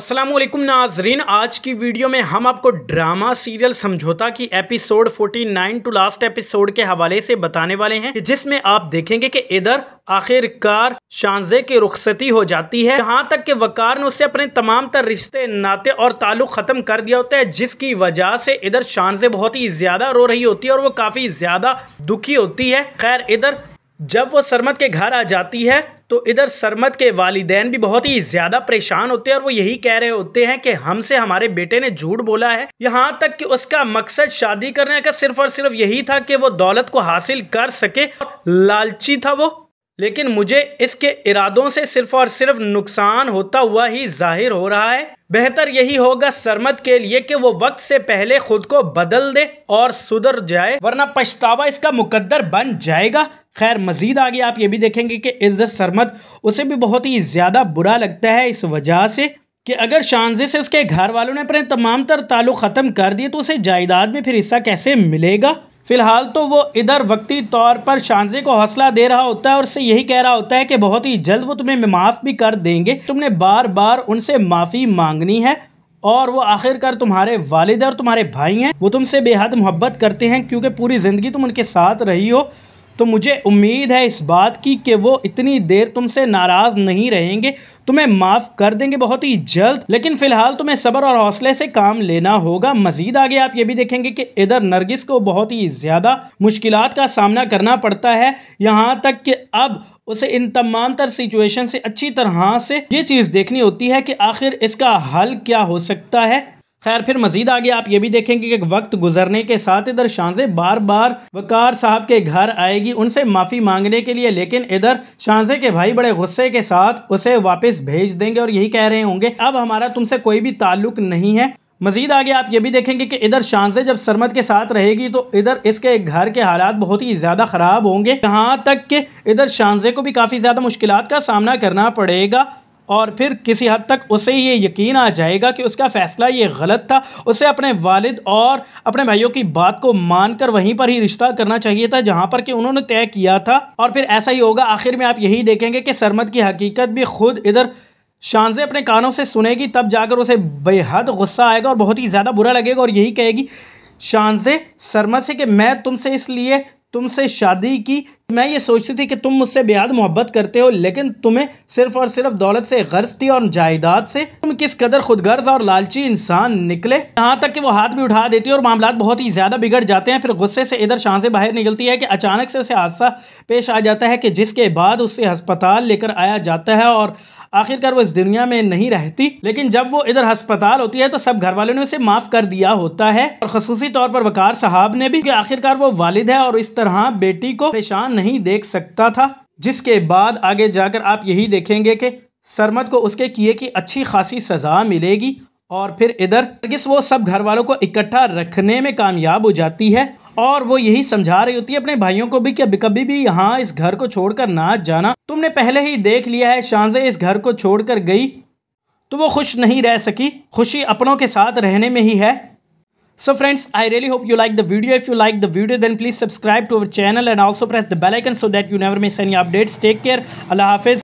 असलम नाजरीन आज की वीडियो में हम आपको ड्रामा सीरियल समझौता की एपिसोड 49 टू लास्ट एपिसोड के हवाले से बताने वाले हैं जिसमें आप देखेंगे कि इधर आखिरकार शांजे की रुखसती हो जाती है यहाँ तक कि वकार ने उससे अपने तमाम तर रिश्ते नाते और ताल्लुक ख़त्म कर दिया होता है जिसकी वजह से इधर शांजे बहुत ही ज़्यादा रो रही होती है और वो काफ़ी ज़्यादा दुखी होती है खैर इधर जब वो सरमत के घर आ जाती है तो इधर सरमद के वालदेन भी बहुत ही ज़्यादा परेशान होते हैं और वो यही कह रहे होते हैं कि हमसे हमारे बेटे ने झूठ बोला है यहाँ तक कि उसका मकसद शादी करने का सिर्फ और सिर्फ यही था कि वो दौलत को हासिल कर सके लालची था वो लेकिन मुझे इसके इरादों से सिर्फ और सिर्फ नुकसान होता हुआ ही जाहिर हो रहा है बेहतर यही होगा सरमत के लिए कि वो वक्त से पहले खुद को बदल दे और सुधर जाए वरना पछतावा इसका मुकद्दर बन जाएगा खैर मज़ीद आगे आप ये भी देखेंगे कि इज़्ज़त सरमद उसे भी बहुत ही ज़्यादा बुरा लगता है इस वजह से कि अगर शानजे से उसके घर वालों ने अपने तमाम तर ताल्लुक़ ख़त्म कर दिए तो उसे जायदाद में फिर हिस्सा कैसे मिलेगा फ़िलहाल तो वो इधर वक्ती तौर पर शानजे को हौसला दे रहा होता है और उससे यही कह रहा होता है कि बहुत ही जल्द वो तुम्हें माफ़ भी कर देंगे तुमने बार बार उनसे माफ़ी मांगनी है और वो आखिरकार तुम्हारे वालिद और तुम्हारे भाई हैं वो तुमसे बेहद मोहब्बत करते हैं क्योंकि पूरी ज़िंदगी तुम उनके साथ रही हो तो मुझे उम्मीद है इस बात की कि वो इतनी देर तुमसे नाराज़ नहीं रहेंगे तुम्हें माफ़ कर देंगे बहुत ही जल्द लेकिन फ़िलहाल तुम्हें सब्र और हौसले से काम लेना होगा मज़ीद आगे आप ये भी देखेंगे कि इधर नरगिस को बहुत ही ज़्यादा मुश्किल का सामना करना पड़ता है यहाँ तक कि अब उसे इन तमाम तर सिचुएशन से अच्छी तरह से ये चीज़ देखनी होती है कि आखिर इसका हल क्या हो सकता है खैर फिर मजीद आगे आप ये भी देखेंगे कि वक्त गुजरने के साथ इधर शांजे बार बार वकार साहब के घर आएगी उनसे माफ़ी मांगने के लिए लेकिन इधर शांजे के भाई बड़े गुस्से के साथ उसे वापस भेज देंगे और यही कह रहे होंगे अब हमारा तुमसे कोई भी ताल्लुक नहीं है मजीद आगे आप ये भी देखेंगे कि इधर शांजे जब सरमद के साथ रहेगी तो इधर इसके घर के हालात बहुत ही ज़्यादा ख़राब होंगे यहाँ तक कि इधर शांजे को भी काफ़ी ज़्यादा मुश्किल का सामना करना पड़ेगा और फिर किसी हद तक उसे ये यकीन आ जाएगा कि उसका फ़ैसला ये गलत था उसे अपने वालिद और अपने भाइयों की बात को मानकर वहीं पर ही रिश्ता करना चाहिए था जहाँ पर कि उन्होंने तय किया था और फिर ऐसा ही होगा आखिर में आप यही देखेंगे कि सरमद की हकीकत भी खुद इधर शानजे अपने कानों से सुनेगी तब जाकर उसे बेहद गुस्सा आएगा और बहुत ही ज़्यादा बुरा लगेगा और यही कहेगी शान से शर्मा से कि मैं तुमसे इसलिए तुमसे शादी की मैं ये सोचती थी कि तुम मुझसे बेहद मोहब्बत करते हो लेकिन तुम्हें सिर्फ और सिर्फ दौलत से गर्ज थी और जायदाद से तुम किस कदर खुदगर्ज और लालची इंसान निकले यहाँ तक कि वो हाथ भी उठा देती है और मामला बहुत ही ज़्यादा बिगड़ जाते हैं फिर गुस्से से इधर शाह से बाहर निकलती है कि अचानक से उसे हादसा पेश आ जाता है कि जिसके बाद उसे अस्पताल लेकर आया जाता है और आखिरकार वो इस दुनिया में नहीं रहती लेकिन जब वो इधर अस्पताल होती है तो सब घर वालों ने उसे माफ कर दिया होता है और खसूसी तौर पर वकार साहब ने भी आखिरकार वो वालिद है और इस तरह बेटी को परेशान नहीं देख सकता था जिसके बाद आगे जाकर आप यही देखेंगे कि सरमद को उसके किए की अच्छी खासी सज़ा मिलेगी और फिर इधर वो सब घर वालों को इकट्ठा रखने में कामयाब हो जाती है और वो यही समझा रही होती है अपने भाइयों को भी कि कभी भी यहाँ इस घर को छोड़कर ना जाना तुमने पहले ही देख लिया है शांजे इस घर को छोड़कर गई तो वो खुश नहीं रह सकी खुशी अपनों के साथ रहने में ही है so friends I really hope you like the video if you like the video then please subscribe to our channel and also press the bell icon so that you never miss any updates take care अल्लाह हाफिज़